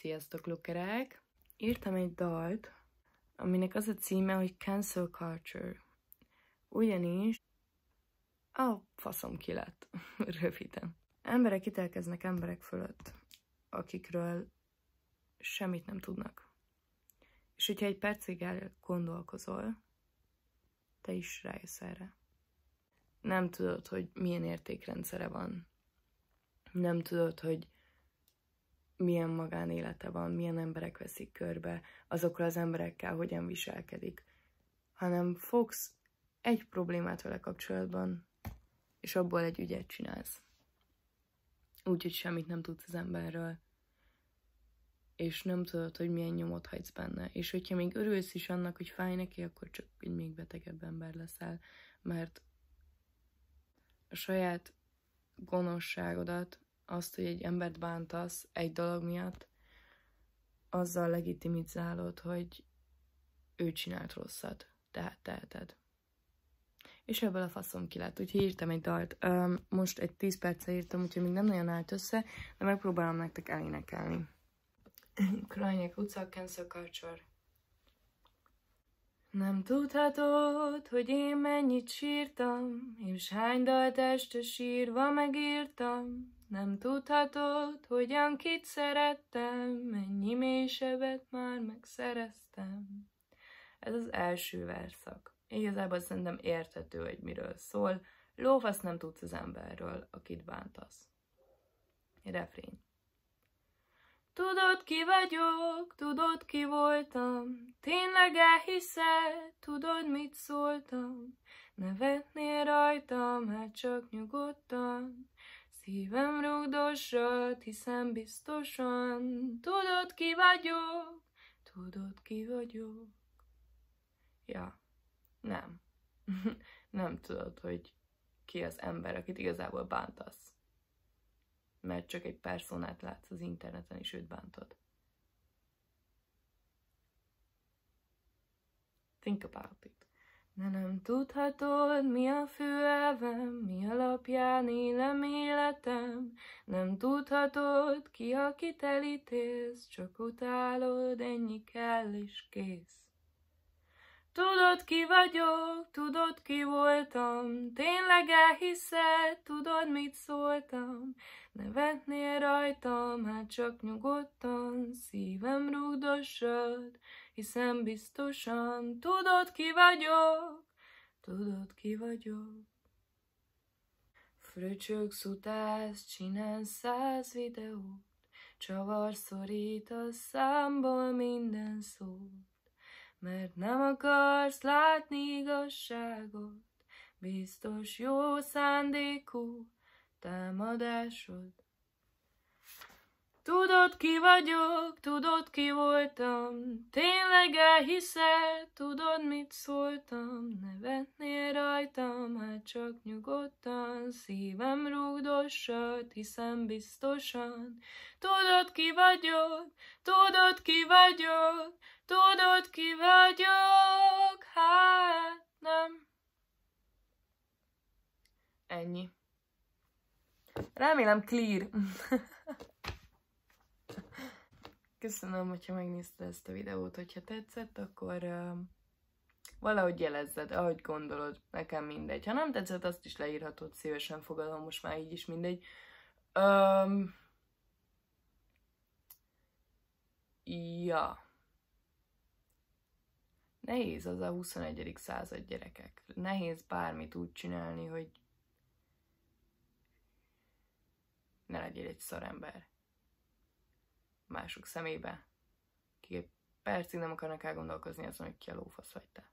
Sziasztok, lukerek! Írtam egy dalt, aminek az a címe, hogy Cancel Culture. Ugyanis a faszom ki lett, röviden. Emberek itelkeznek emberek fölött, akikről semmit nem tudnak. És hogyha egy percig elgondolkozol, te is rájössz erre. Nem tudod, hogy milyen értékrendszere van. Nem tudod, hogy milyen magánélete van, milyen emberek veszik körbe, azokkal az emberekkel hogyan viselkedik, hanem fogsz egy problémát vele kapcsolatban, és abból egy ügyet csinálsz. Úgyhogy semmit nem tudsz az emberről, és nem tudod, hogy milyen nyomot hagysz benne. És hogyha még örülsz is annak, hogy fáj neki, akkor csak egy még betegebb ember leszel, mert a saját gonoszságodat azt, hogy egy embert bántasz egy dolog miatt, azzal legitimizálod, hogy ő csinált rosszat, tehát teheted. És ebből a faszom ki lett, úgyhogy írtam egy dalt. most egy 10 percre írtam, úgyhogy még nem nagyon állt össze, de megpróbálom nektek elénekelni. Krajnyek utca, cancel culture. Nem tudhatod, hogy én mennyit sírtam, és hány dalt este sírva megírtam. Nem tudhatod, hogyan kit szerettem, mennyi mély sebet már megszereztem. Ez az első verszak. Igazából szerintem érthető, hogy miről szól. Lófasz nem tudsz az emberről, akit bántasz. Refrén. Tudod, ki vagyok, tudod, ki voltam, tényleg elhiszel, tudod, mit szóltam. Nevetnél rajtam, hát csak nyugodtan, szívem rugdosod, hiszen biztosan. Tudod, ki vagyok, tudod, ki vagyok. Ja, nem. nem tudod, hogy ki az ember, akit igazából bántasz mert csak egy personát látsz az interneten, és őt bántod. Think about it. De nem tudhatod, mi a főelvem, mi alapján élem életem. Nem tudhatod, ki akit elítélsz, csak utálod, ennyi kell és kész. Tudod, ki vagyok, tudod, ki voltam, tényleg elhiszed, tudod, mit szóltam. Ne vetnél rajtam, hát csak nyugodtan, szívem rúgdossad, hiszen biztosan tudod, ki vagyok, tudod, ki vagyok. Fröcsök, szutász, csinál száz videót, csavar szorít a számból minden szót mert nem akarsz látni igazságot, biztos jó szándékú támadásod. Tudod, ki vagyok, tudod, ki voltam, tényleg elhiszel, tudod, mit szóltam, vetnél rajtam, hát csak nyugodtan, szívem rúgdossad, hiszem biztosan. Tudod, ki vagyok, tudod, ki vagyok, tudod, ki vagyok, hát nem. Ennyi. Remélem clear. Köszönöm, hogyha megnézted ezt a videót, hogyha tetszett, akkor uh, valahogy jelezzed, ahogy gondolod, nekem mindegy. Ha nem tetszett, azt is leírhatod, szívesen fogadom, most már így is mindegy. Um, ja. Nehéz az a 21. század gyerekek. Nehéz bármit úgy csinálni, hogy ne legyél egy szarember mások szemébe, ki percig nem akarnak elgondolkozni azon, hogy ki a lófasz vagy te.